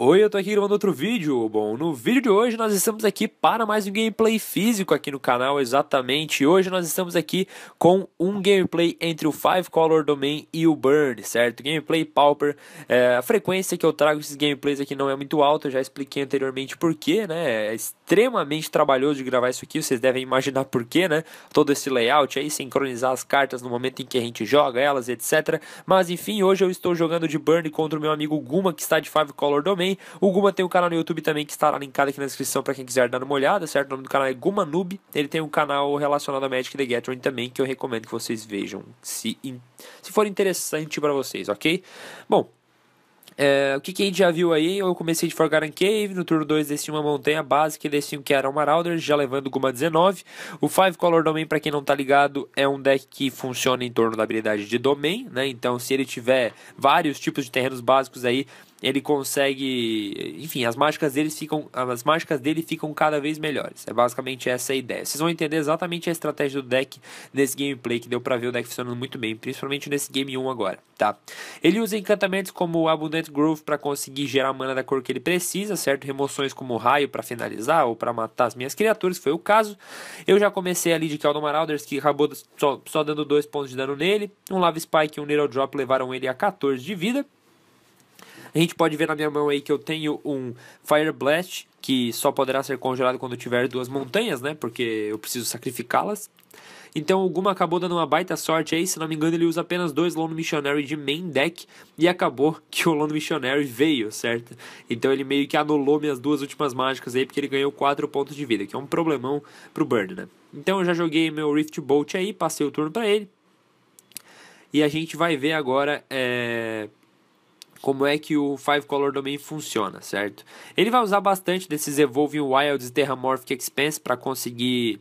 Oi, eu tô aqui gravando outro vídeo. Bom, no vídeo de hoje nós estamos aqui para mais um gameplay físico aqui no canal, exatamente. Hoje nós estamos aqui com um gameplay entre o Five Color Domain e o Burn, certo? Gameplay Pauper. É, a frequência que eu trago esses gameplays aqui não é muito alta, eu já expliquei anteriormente porquê, né? É extremamente trabalhoso de gravar isso aqui, vocês devem imaginar por quê, né? Todo esse layout aí, sincronizar as cartas no momento em que a gente joga elas, etc. Mas enfim, hoje eu estou jogando de Burn contra o meu amigo Guma, que está de Five Color Domain. O Guma tem um canal no YouTube também que estará linkado aqui na descrição para quem quiser dar uma olhada, certo? O nome do canal é Guma Noob. Ele tem um canal relacionado a Magic the Gathering também que eu recomendo que vocês vejam, se, in... se for interessante para vocês, ok? Bom, é, o que, que a gente já viu aí, eu comecei de Forgotten Cave, no turno 2 desci uma montanha básica, desci um que era o Marauder, já levando Guma 19. O Five Color Domain, para quem não tá ligado, é um deck que funciona em torno da habilidade de Domain, né? Então, se ele tiver vários tipos de terrenos básicos aí, ele consegue, enfim, as mágicas dele ficam, as mágicas dele ficam cada vez melhores. É basicamente essa a ideia. Vocês vão entender exatamente a estratégia do deck nesse gameplay que deu para ver o deck funcionando muito bem, principalmente nesse game 1 agora, tá? Ele usa encantamentos como Abundant Growth para conseguir gerar mana da cor que ele precisa, certo? Remoções como raio para finalizar ou para matar as minhas criaturas, foi o caso. Eu já comecei ali de Keldon é Marauders que acabou só, só dando dois pontos de dano nele. Um Lava Spike e um Needle Drop levaram ele a 14 de vida. A gente pode ver na minha mão aí que eu tenho um Fire Blast, que só poderá ser congelado quando tiver duas montanhas, né? Porque eu preciso sacrificá-las. Então o Guma acabou dando uma baita sorte aí, se não me engano ele usa apenas dois Lone Missionary de main deck e acabou que o Lone Missionary veio, certo? Então ele meio que anulou minhas duas últimas mágicas aí, porque ele ganhou 4 pontos de vida, que é um problemão pro Burn, né? Então eu já joguei meu Rift Bolt aí, passei o turno para ele. E a gente vai ver agora é como é que o Five Color Domain funciona, certo? Ele vai usar bastante desses Evolving Wilds e Terramorphic Expanse para conseguir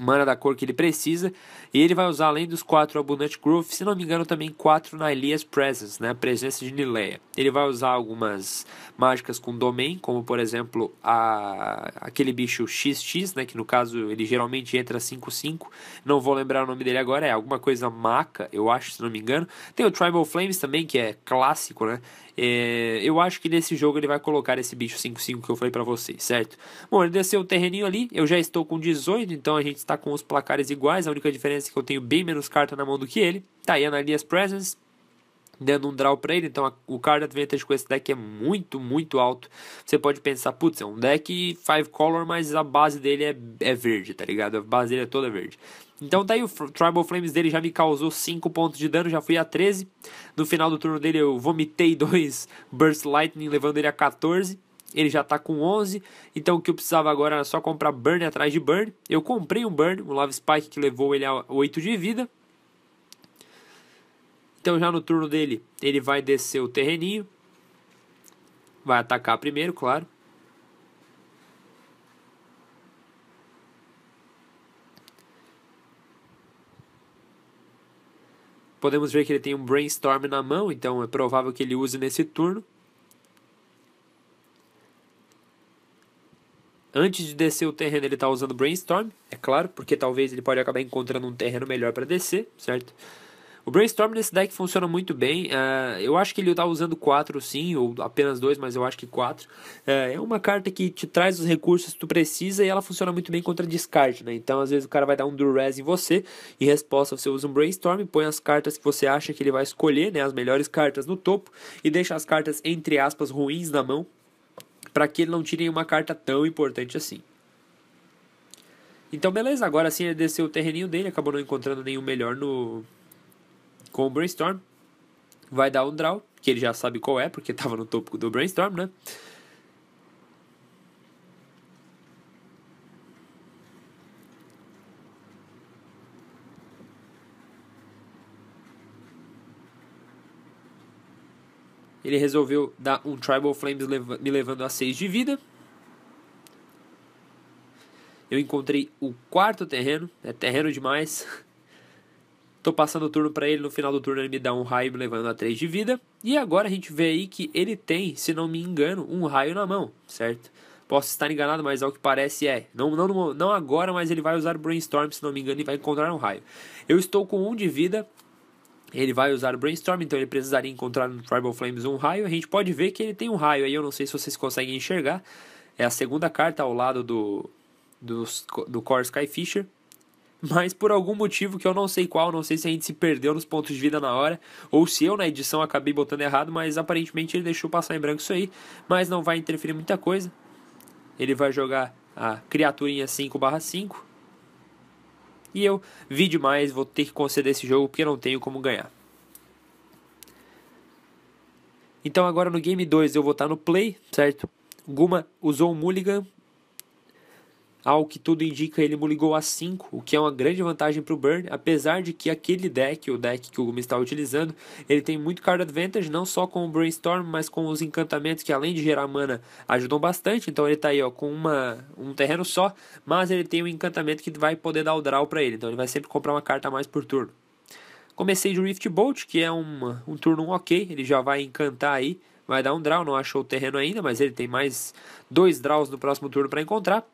mana da cor que ele precisa. E ele vai usar além dos quatro Abundant Growth, se não me engano, também quatro na Presence, né? A presença de Nileia. Ele vai usar algumas mágicas com Domain, como por exemplo a, aquele bicho XX, né? Que no caso ele geralmente entra 5-5. Não vou lembrar o nome dele agora, é alguma coisa maca, eu acho, se não me engano. Tem o Tribal Flames também, que é clássico, né? É, eu acho que nesse jogo ele vai colocar esse bicho 5-5 que eu falei para vocês, certo? Bom, ele desceu o terreninho ali, eu já estou com 18, então a gente está com os placares iguais, a única diferença é que eu tenho bem menos carta na mão do que ele. Tá aí Analias Presence, dando um draw para ele. Então a, o card advantage com esse deck é muito, muito alto. Você pode pensar, putz, é um deck five color, mas a base dele é, é verde, tá ligado? A base dele é toda verde. Então daí tá o Tribal Flames dele já me causou 5 pontos de dano, já fui a 13. No final do turno dele eu vomitei dois Burst Lightning, levando ele a 14. Ele já tá com 11, então o que eu precisava agora era só comprar Burn atrás de Burn. Eu comprei um Burn, um Love Spike que levou ele a 8 de vida. Então já no turno dele, ele vai descer o terreninho. Vai atacar primeiro, claro. Podemos ver que ele tem um brainstorm na mão, então é provável que ele use nesse turno. Antes de descer o terreno, ele está usando brainstorm, é claro, porque talvez ele pode acabar encontrando um terreno melhor para descer, certo? O brainstorm nesse deck funciona muito bem. Uh, eu acho que ele tá usando 4 sim, ou apenas 2, mas eu acho que 4. Uh, é, é uma carta que te traz os recursos que tu precisa e ela funciona muito bem contra descarte, né? Então, às vezes, o cara vai dar um durez em você. Em resposta, você usa um brainstorm, põe as cartas que você acha que ele vai escolher, né? As melhores cartas no topo e deixa as cartas, entre aspas, ruins na mão. para que ele não tire uma carta tão importante assim. Então, beleza, agora sim ele desceu o terreninho dele, acabou não encontrando nenhum melhor no, com o brainstorm, vai dar um draw, que ele já sabe qual é, porque estava no topo do brainstorm, né? Ele resolveu dar um Tribal Flames me levando a 6 de vida. Eu encontrei o quarto terreno, é terreno demais. Tô passando o turno para ele, no final do turno ele me dá um raio levando a 3 de vida. E agora a gente vê aí que ele tem, se não me engano, um raio na mão, certo? Posso estar enganado, mas ao que parece é. Não, não, não agora, mas ele vai usar o Brainstorm, se não me engano, e vai encontrar um raio. Eu estou com 1 um de vida, ele vai usar o Brainstorm, então ele precisaria encontrar no Tribal Flames um raio. A gente pode ver que ele tem um raio aí, eu não sei se vocês conseguem enxergar. É a segunda carta ao lado do, do, do Core Sky Fisher mas por algum motivo que eu não sei qual, não sei se a gente se perdeu nos pontos de vida na hora, ou se eu na edição acabei botando errado, mas aparentemente ele deixou passar em branco isso aí, mas não vai interferir muita coisa. Ele vai jogar a criaturinha 5/5. E eu vi demais, vou ter que conceder esse jogo porque não tenho como ganhar. Então agora no game 2 eu vou estar no play, certo? Guma usou o Mulligan ao que tudo indica, ele ligou a 5, o que é uma grande vantagem para o Burn, apesar de que aquele deck, o deck que o Gumi está utilizando, ele tem muito card advantage, não só com o Brainstorm, mas com os encantamentos que além de gerar mana, ajudam bastante. Então ele está aí ó, com uma, um terreno só, mas ele tem um encantamento que vai poder dar o draw para ele, então ele vai sempre comprar uma carta a mais por turno. Comecei de Rift Bolt, que é um, um turno 1 ok, ele já vai encantar aí, vai dar um draw, não achou o terreno ainda, mas ele tem mais dois draws no próximo turno para encontrar.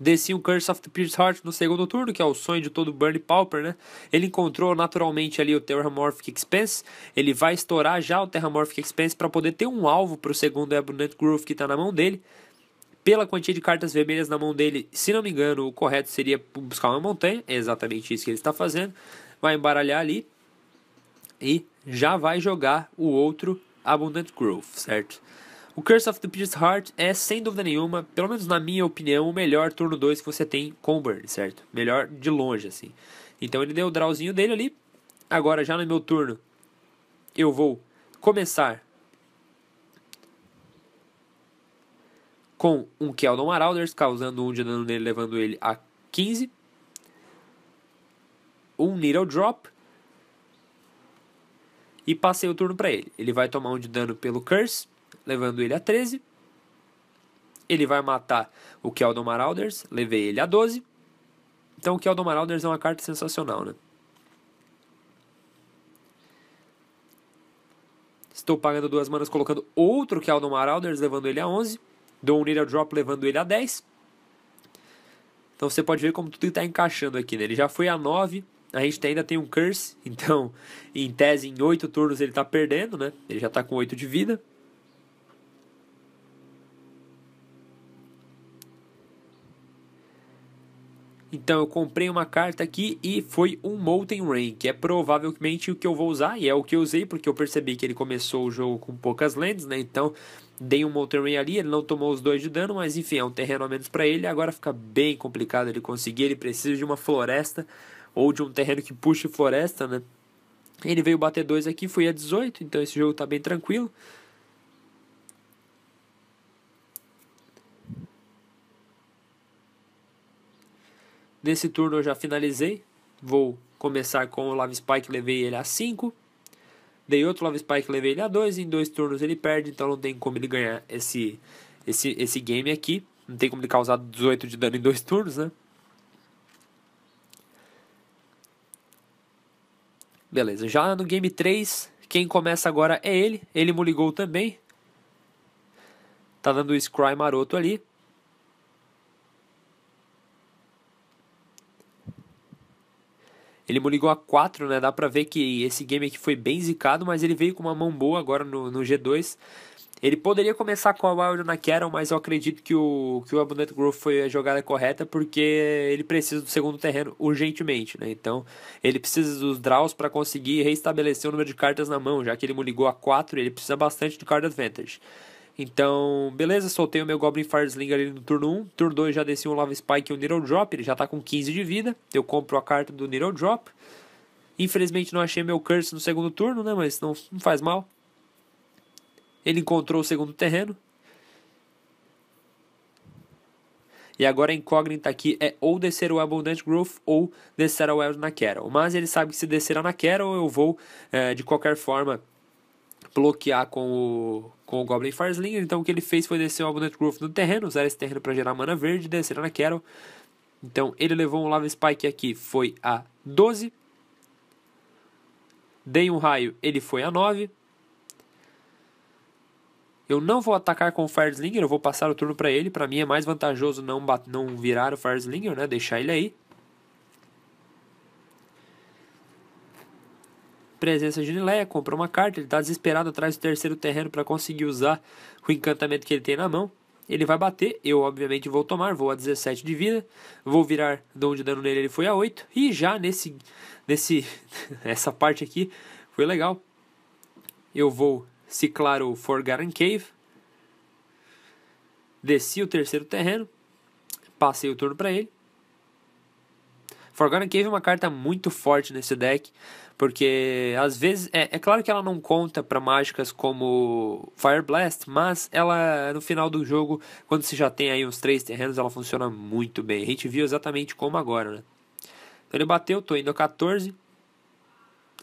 Desci o Curse of the Pierce Heart no segundo turno, que é o sonho de todo Bernie Pauper, né? Ele encontrou naturalmente ali o Terramorphic Expense, ele vai estourar já o Terramorphic Expense para poder ter um alvo para o segundo Abundant Groove que está na mão dele. Pela quantia de cartas vermelhas na mão dele, se não me engano, o correto seria buscar uma montanha, é exatamente isso que ele está fazendo. Vai embaralhar ali e já vai jogar o outro Abundant Growth, certo? O Curse of the Peace Heart é, sem dúvida nenhuma, pelo menos na minha opinião, o melhor turno 2 que você tem com o Burn, certo? Melhor de longe, assim. Então ele deu o drawzinho dele ali. Agora, já no meu turno, eu vou começar com um Keldon Marauders, causando um de dano nele, levando ele a 15. Um Needle Drop. E passei o turno para ele. Ele vai tomar um de dano pelo Curse levando ele a 13. Ele vai matar o Keldon Marauders, levei ele a 12. Então o Keldon Marauders é uma carta sensacional, né? Estou pagando duas manas colocando outro Keldon Marauders, levando ele a 11. Dou um Needle Drop, levando ele a 10. Então você pode ver como tudo está encaixando aqui, né? Ele já foi a 9, a gente ainda tem um Curse, então em tese em 8 turnos ele está perdendo, né? Ele já está com 8 de vida. Então eu comprei uma carta aqui e foi um Molten Rain, que é provavelmente o que eu vou usar, e é o que eu usei, porque eu percebi que ele começou o jogo com poucas lentes né? Então dei um Molten Rain ali, ele não tomou os dois de dano, mas enfim, é um terreno a menos para ele, agora fica bem complicado ele conseguir, ele precisa de uma floresta, ou de um terreno que puxe floresta, né? Ele veio bater dois aqui, foi a 18, então esse jogo tá bem tranquilo. Nesse turno eu já finalizei. Vou começar com o Love Spike, levei ele a 5. Dei outro Love Spike, levei ele a 2. Em dois turnos ele perde, então não tem como ele ganhar esse, esse, esse game aqui. Não tem como ele causar 18 de dano em dois turnos, né? Beleza, já no game 3, quem começa agora é ele. Ele me ligou também. Tá dando o Scry maroto ali. Ele moligou a 4, né? Dá pra ver que esse game aqui foi bem zicado, mas ele veio com uma mão boa agora no, no G2. Ele poderia começar com a Wild na Carol, mas eu acredito que o, que o Abundant Growth foi a jogada correta, porque ele precisa do segundo terreno urgentemente, né? Então, ele precisa dos draws para conseguir reestabelecer o número de cartas na mão, já que ele ligou a 4, ele precisa bastante de card advantage. Então, beleza, soltei o meu Goblin Fireslinger ali no turno 1. Turno 2 já desci um Lava Spike e um Needle Drop, ele já tá com 15 de vida. Eu compro a carta do Needle Drop. Infelizmente não achei meu Curse no segundo turno, né? Mas não, não faz mal. Ele encontrou o segundo terreno. E agora a incógnita aqui é ou descer o Abundant Growth ou descer a Wild na Carol. Mas ele sabe que se descer a na Carol, eu vou é, de qualquer forma bloquear com o, com o Goblin Farslinger. Então o que ele fez foi descer o Abundant Growth no terreno, usar esse terreno para gerar mana verde, descer na Carol. Então ele levou um Lava Spike aqui, foi a 12. Dei um raio, ele foi a 9. Eu não vou atacar com o Fireslinger, eu vou passar o turno para ele. Para mim é mais vantajoso não, não virar o Fireslinger, né? Deixar ele aí. presença de Nileia, compra uma carta, ele está desesperado atrás do terceiro terreno para conseguir usar o encantamento que ele tem na mão. Ele vai bater, eu obviamente vou tomar, vou a 17 de vida, vou virar dom de dano nele, ele foi a 8, e já nesse, nesse essa parte aqui foi legal. Eu vou ciclar o Forgotten Cave, desci o terceiro terreno, passei o turno para ele. Forgotten Cave é uma carta muito forte nesse deck, porque às vezes. É, é claro que ela não conta para mágicas como Fire Blast, mas ela no final do jogo, quando você já tem aí uns três terrenos, ela funciona muito bem. A gente viu exatamente como agora, né? Então ele bateu, tô indo a 14.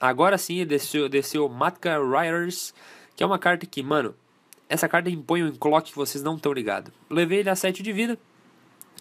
Agora sim ele desceu, desceu Matka Riders, que é uma carta que, mano, essa carta impõe um clock que vocês não estão ligados. Levei ele a 7 de vida.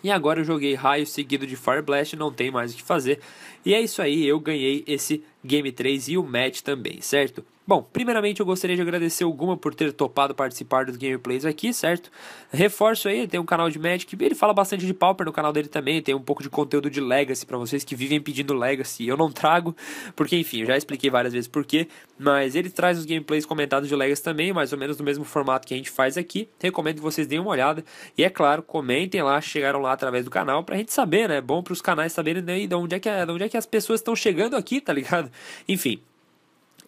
E agora eu joguei raio seguido de Fire Blast, não tem mais o que fazer. E é isso aí, eu ganhei esse Game 3 e o match também, certo? Bom, primeiramente eu gostaria de agradecer o Guma por ter topado participar dos gameplays aqui, certo? Reforço aí, tem um canal de Magic, ele fala bastante de Pauper no canal dele também, tem um pouco de conteúdo de Legacy para vocês que vivem pedindo Legacy. Eu não trago, porque enfim, eu já expliquei várias vezes porquê, mas ele traz os gameplays comentados de Legacy também, mais ou menos no mesmo formato que a gente faz aqui. Recomendo que vocês deem uma olhada e é claro, comentem lá, chegaram lá através do canal pra gente saber, né? É bom para os canais saberem né, de onde é que, é, de onde é que as pessoas estão chegando aqui, tá ligado? Enfim,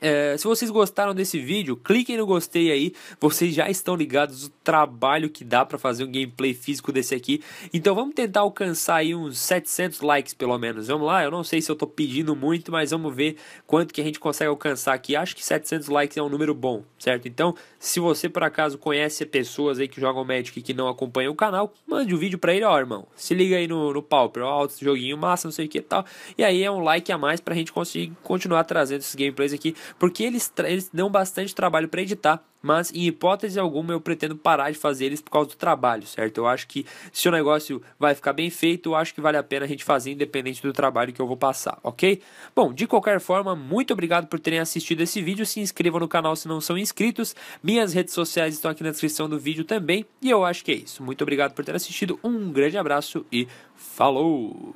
é, se vocês gostaram desse vídeo, cliquem no gostei aí. Vocês já estão ligados do trabalho que dá para fazer um gameplay físico desse aqui. Então vamos tentar alcançar aí uns 700 likes pelo menos. Vamos lá, eu não sei se eu tô pedindo muito, mas vamos ver quanto que a gente consegue alcançar aqui. Acho que 700 likes é um número bom, certo? Então, se você por acaso conhece pessoas aí que jogam Magic e que não acompanham o canal, mande o um vídeo para ele, ó, irmão. Se liga aí no, no Pauper, ó, joguinho massa, não sei o que e tal. E aí é um like a mais pra gente conseguir continuar trazendo esses gameplays aqui porque eles, eles dão bastante trabalho para editar, mas em hipótese alguma eu pretendo parar de fazer eles por causa do trabalho, certo? Eu acho que se o negócio vai ficar bem feito, eu acho que vale a pena a gente fazer independente do trabalho que eu vou passar, ok? Bom, de qualquer forma, muito obrigado por terem assistido esse vídeo, se inscrevam no canal se não são inscritos, minhas redes sociais estão aqui na descrição do vídeo também, e eu acho que é isso. Muito obrigado por ter assistido, um grande abraço e falou!